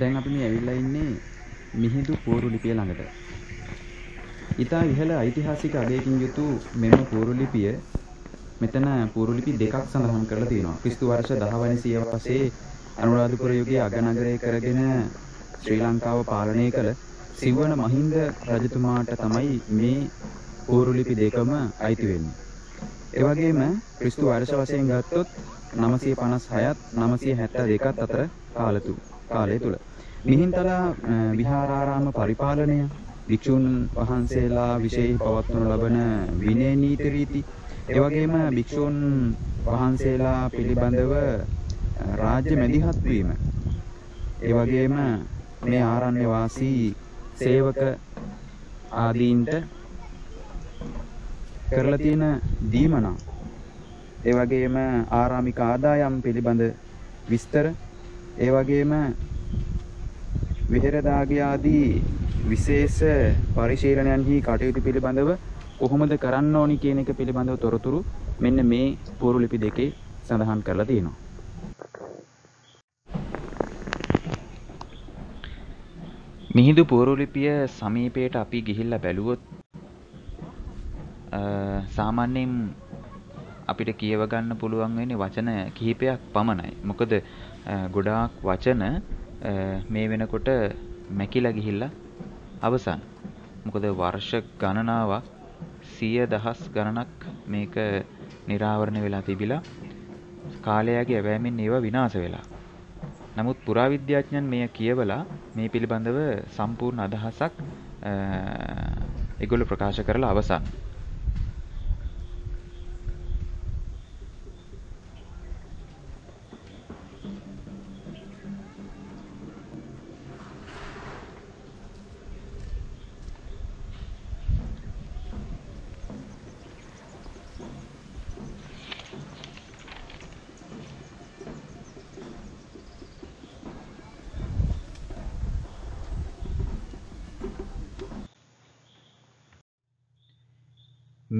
දැන් අපි මේ ඇවිල්ලා ඉන්නේ මිහිඳු පෝරුලිපිය ළඟට. ඊටා ඉහළ ඓතිහාසික අගයකින් යුතු මෙම පෝරුලිපිය මෙතන පෝරුලිපි දෙකක් සඳහන් කරලා තියෙනවා. ක්‍රිස්තු වර්ෂ 10 වැනි සියවසේ අනුරාධපුර යුගයේ අගනගරය කරගෙන ශ්‍රී ලංකාව පාලනය කළ සිවණ මහින්ද රජතුමාට තමයි මේ පෝරුලිපි දෙකම අයිති වෙන්නේ. ඒ වගේම ක්‍රිස්තු වර්ෂ වශයෙන් ගත්තොත් 956ත් 972ත් අතර කාලතුව කාලය තුල. මිහින්තලා විහාරාරාම පරිපාලනය භික්ෂුන් වහන්සේලා විශේෂ පවත්වනු ලබන විනය නීති රීති ඒ වගේම භික්ෂුන් වහන්සේලා පිළිබඳව රාජ්‍ය මැදිහත් වීම ඒ වගේම මේ ආරණ්‍ය වාසී සේවක ආදීන්ට කරලා තියෙන දීමනා ඒ වගේම ආරාමික ආදායම් පිළිබඳ විස්තර ඒ වගේම විහෙරදාගය ආදී විශේෂ පරිශීලනයන්හි කටයුතු පිළිබඳව කොහොමද කරන්න ඕනි කියන එක පිළිබඳව තොරතුරු මෙන්න මේ පුරු ලිපි දෙකේ සඳහන් කරලා තියෙනවා. මිහිදු පූරුලිපිය සමීපයට අපි ගිහිල්ලා බැලුවොත් සාමාන්‍යයෙන් අපිට කියව ගන්න පුළුවන් වෙන්නේ වචන කිහිපයක් පමණයි. මොකද ගොඩාක් වචන මේ වෙනකොට මැකිලා ගිහිල්ලා අවසන්. මොකද වර්ෂ ගණනාවක් සිය දහස් ගණනක් මේක නිරාවරණ වෙලා තිබිලා කාලයගේ ඇවෑමෙන් ඒවා විනාශ වෙලා. නමුත් පුරාවිද්‍යාඥයන් මෙය කියවලා මේ පිළිබඳව සම්පූර්ණ අදහසක් ඒගොල්ලෝ ප්‍රකාශ කරලා අවසන්.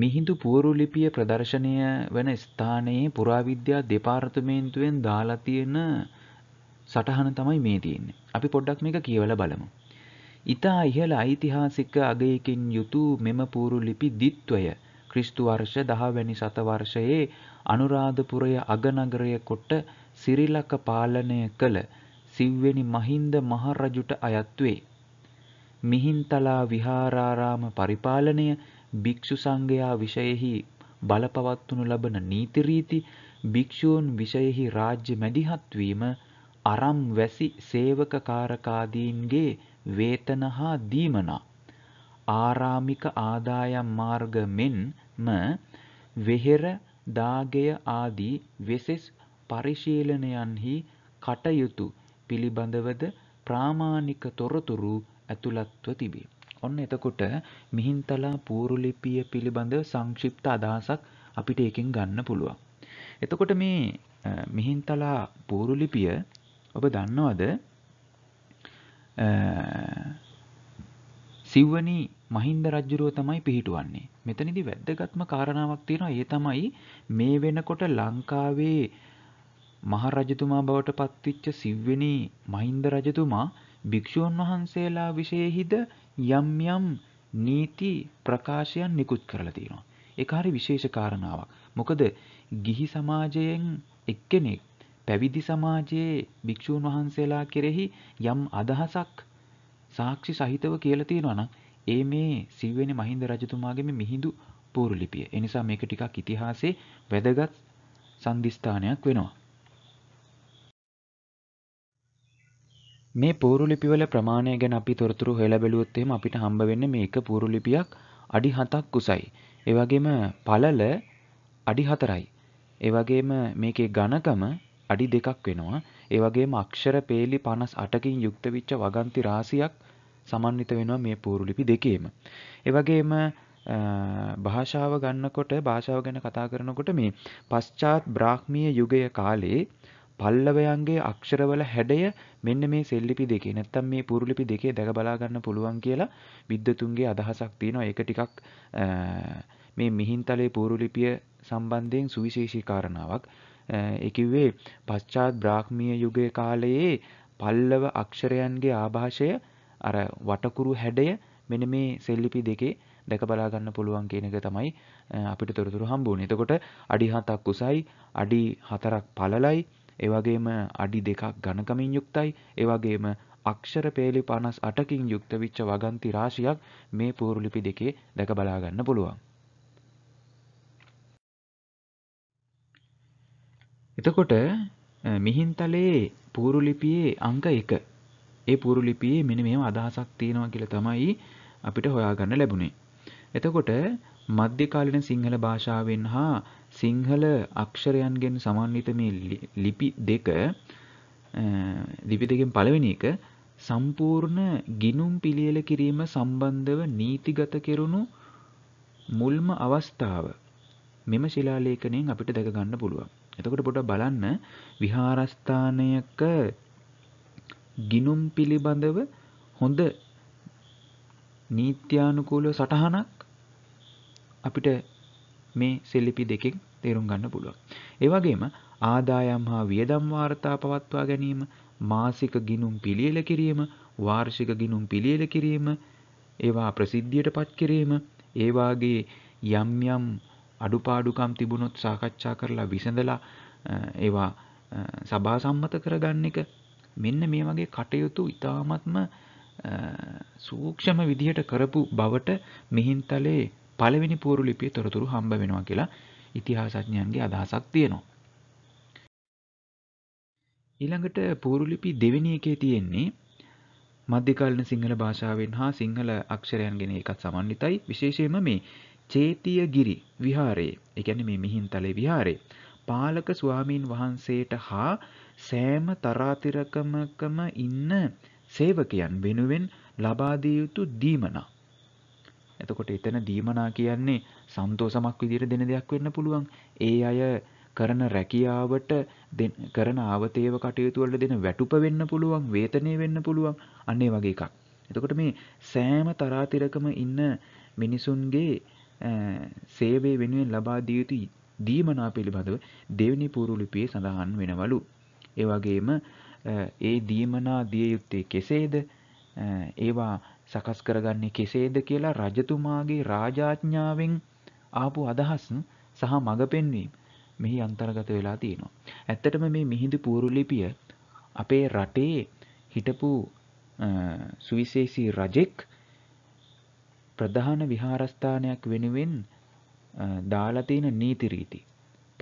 මිහිඳු පුවරු ලිපිය ප්‍රදර්ශනය වන ස්ථානයේ පුරාවිද්‍යා දෙපාර්තමේන්තුවෙන් දාලා තියෙන සටහන තමයි මේ තියෙන්නේ. අපි පොඩ්ඩක් මේක කියවලා බලමු. ඊතා ඉහළ ඓතිහාසික අගයකින් යුතු මෙම පුවරු ලිපි දිත්වය ක්‍රිස්තු වර්ෂ 10 වැනි සතවර්ෂයේ අනුරාධපුරය අගනගරය කොට සිරිලක පාලනය කළ සිව්වෙනි මහින්ද මහරජුට අයත් වේ. මිහින්තලා විහාරාරාම පරිපාලනය භික්ෂු සංඝයා විෂයෙහි බලපවත්වනු ලබන නීති රීති භික්ෂූන් විෂයෙහි රාජ්‍ය මැදිහත් වීම අරම් වැසි සේවක කාරකාදීන්ගේ වේතන හා දීමනා ආරාමික ආදායම් මාර්ග මෙන්ම වෙහෙර දාගය ආදී වෙසෙස් පරිශීලනයන්හි කටයුතු පිළිබඳවද ප්‍රාමාණික තොරතුරු ඇතුළත්ව තිබේ. ඔන්න එතකොට මිහින්තලා පූරුලිපිය පිළිබඳ සංක්ෂිප්ත අදහසක් අපිට ඒකෙන් ගන්න පුළුවන්. එතකොට මේ මිහින්තලා පූරුලිපිය ඔබ දන්නවද සිව්වනි මහින්ද රජ්ජුරුව තමයි පිහිටුවන්නේ. මෙතනදි වැද්දගත්ම කාරණාවක් තියෙනවා ඒ තමයි මේ වෙනකොට ලංකාවේ මහරජතුමා බවට පත්විච්ච සිව්වෙනි මහින්ද රජතුමා භික්ෂූන් වහන්සේලා විශේහිද යම් යම් නීති ප්‍රකාශයන් නිකුත් කරලා තියෙනවා. ඒක හරි විශේෂ කාරණාවක්. මොකද ගිහි සමාජයෙන් එක්කෙනෙක් පැවිදි සමාජයේ භික්ෂූන් වහන්සේලා කෙරෙහි යම් අදහසක් සාක්ෂි සහිතව කියලා තියෙනවා නම් ඒ මේ සිව්වෙනි මහින්ද රජතුමාගේ මේ මිහිඳු පූර්ව ලිපිය. ඒ නිසා මේක ටිකක් ඉතිහාසයේ වැදගත් සම්දිස්ථානයක් වෙනවා. මේ පූරු ලිපිවල ප්‍රමාණය ගැන අපි තොරතුරු හොයලා බැලුවොත් එහෙම අපිට හම්බ වෙන්නේ මේ එක පූරු ලිපියක් අඩි 7ක් කුසයි. ඒ වගේම පළල අඩි 4යි. ඒ වගේම මේකේ ඝනකම අඩි 2ක් වෙනවා. ඒ වගේම අක්ෂර පේලි 58කින් යුක්ත වෙච්ච වගන්ති රාශියක් සමන්විත වෙනවා මේ පූරු ලිපි දෙකේම. ඒ වගේම භාෂාව ගන්නකොට භාෂාව ගැන කතා කරනකොට මේ පශ්චාත් බ්‍රාහ්මීය යුගය කාලේ පල්ලවයන්ගේ අක්ෂරවල හැඩය මෙන්න මේ සෙල්ලිපි දෙකේ නැත්තම් මේ පුරුලිපි දෙකේ දැක බලා ගන්න පුළුවන් කියලා විද්වතුන්ගේ අදහසක් තියෙනවා. ඒක ටිකක් මේ මිහින්තලේ පුරුලිපිය සම්බන්ධයෙන් සුවිශේෂී කාරණාවක්. ඒ කිව්වේ පශ්චාත් බ්‍රාහ්මීය යුගයේ කාලයේ පල්ලව අක්ෂරයන්ගේ ආభాෂය අර වටකුරු හැඩය මෙන්න මේ සෙල්ලිපි දෙකේ දැක බලා ගන්න පුළුවන් කියන එක තමයි අපිට තොරතුරු හම්බ වුනේ. එතකොට අඩි 7ක් උසයි, අඩි 4ක් පළලයි, ඒවගේම අඩි දෙකක් ඝනකමින් යුක්තයි ඒවගේම අක්ෂර පේලි පනස් අටකින් යුක්ත විච්ච වගන්ති රාශියක් මේ පූරුලිපි දෙකේ දැක බලාගන්න පුළුවන්. එතකොට මිහින්තලයේ පූරුලිපියේ අංක එක ඒ පූරුලිපියේ මෙන මෙම අදහසක් තියෙනවා කියලා තමයි අපිට හොයාගන්න ලැබුණේ. එතකොට මධ්‍යකාලීන සිංහල භාෂාවෙන් හා සිංහල අක්ෂරයන්ගෙන් සමන්විත මේ ලිපි දෙක ලිපි දෙකෙන් පළවෙනි එක සම්පූර්ණ ගිනුම් පිළියෙල කිරීම සම්බන්ධව නීතිගත කෙරුණු මුල්ම අවස්ථාව මෙම ශිලාලේඛනයෙන් අපිට දැක ගන්න පුළුවන්. එතකොට පොඩ බලන්න විහාරස්ථානයක ගිනුම් පිළිබඳව හොඳ නීත්‍යානුකූල සටහනක් අපිට මේ සෙල්ලිපි දෙකෙන් තේරුම් ගන්න පුළුවන්. ඒ වගේම ආදායම් හා වියදම් වාර්තා පවත්වා ගැනීම, මාසික ගිණුම් පිළියෙල කිරීම, වාර්ෂික ගිණුම් පිළියෙල කිරීම, ඒවා ප්‍රසිද්ධියටපත් කිරීම, ඒ වාගේ යම් යම් අඩුපාඩුකම් තිබුණොත් සාකච්ඡා කරලා විසඳලා ඒවා සභා සම්මත කරගන්න එක මෙන්න මේ වගේ කටයුතු ඉතාමත්ම සූක්ෂම විදිහට කරපු බවට මිහින්තලේ පළවෙනි පූරු ලිපියේ තොරතුරු හම්බ වෙනවා කියලා ඉතිහාසඥයන්ගේ අදහසක් තියෙනවා. ඊළඟට පූරු ලිපි දෙවෙනි එකේ තියෙන්නේ මධ්‍යකාලීන සිංහල භාෂාවෙන් හා සිංහල අක්ෂරයන් ගැන එකත් සමන්විතයි. විශේෂයෙන්ම මේ චේතියගිරි විහාරයේ, ඒ කියන්නේ මේ මිහින්තලේ විහාරයේ පාලක ස්වාමීන් වහන්සේට හා සෑම තරාතිරකමකම ඉන්න සේවකයන් වෙනුවෙන් ලබා දිය යුතු දීමනා එතකොට එතන දීමනා කියන්නේ සන්තෝසමක් විදිහට දෙන දෙයක් වෙන්න පුළුවන්. ඒ අය කරන රැකියාවට කරන ආවතේව කටයුතු වල දෙන වැටුප වෙන්න පුළුවන්, වේතනය වෙන්න පුළුවන්. අන්න වගේ එකක්. එතකොට මේ සෑම තරාතිරකම ඉන්න මිනිසුන්ගේ සේවය වෙනුවෙන් ලබා දිය යුතු දීමනා පිළිබඳව දෙවෙනි පූර්වලිපියේ සඳහන් වෙනවලු. ඒ වගේම ඒ දීමනා දිය යුත්තේ කෙසේද? ඒවා සකස් කරගන්නේ කෙසේද කියලා රජතුමාගේ රාජාඥාවෙන් ආපු අදහස් සහ මඟ පෙන්වීම මෙහි අන්තර්ගත වෙලා තියෙනවා. ඇත්තටම මේ මිහිඳු පූරු ලිපිය අපේ රටේ හිටපු සුවිශේෂී රජෙක් ප්‍රධාන විහාරස්ථානයක් වෙනුවෙන් දාලා තියෙන නීති රීති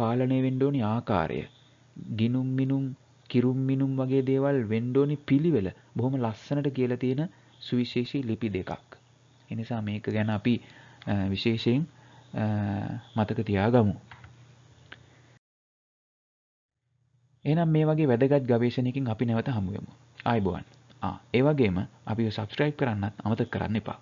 පාලනය වෙන්න ඕනි ආකාරය ගිනුම් මිනුම් කිරුම් මිනුම් වගේ දේවල් වෙන්න ඕනි පිළිවෙල බොහොම ලස්සනට කියලා තියෙන සුවිශේෂී ලිපි දෙකක්. එනිසා මේක ගැන අපි විශේෂයෙන් මතක තියා ගමු. එනම් මේ වගේ වැදගත් ගවේශණයකින් අපි නැවත හමුුවමු. අයිබුවන් ඒවගේම අපි සබස්ක්‍රයිබ් කරන්නත් අමත කරන්න එපා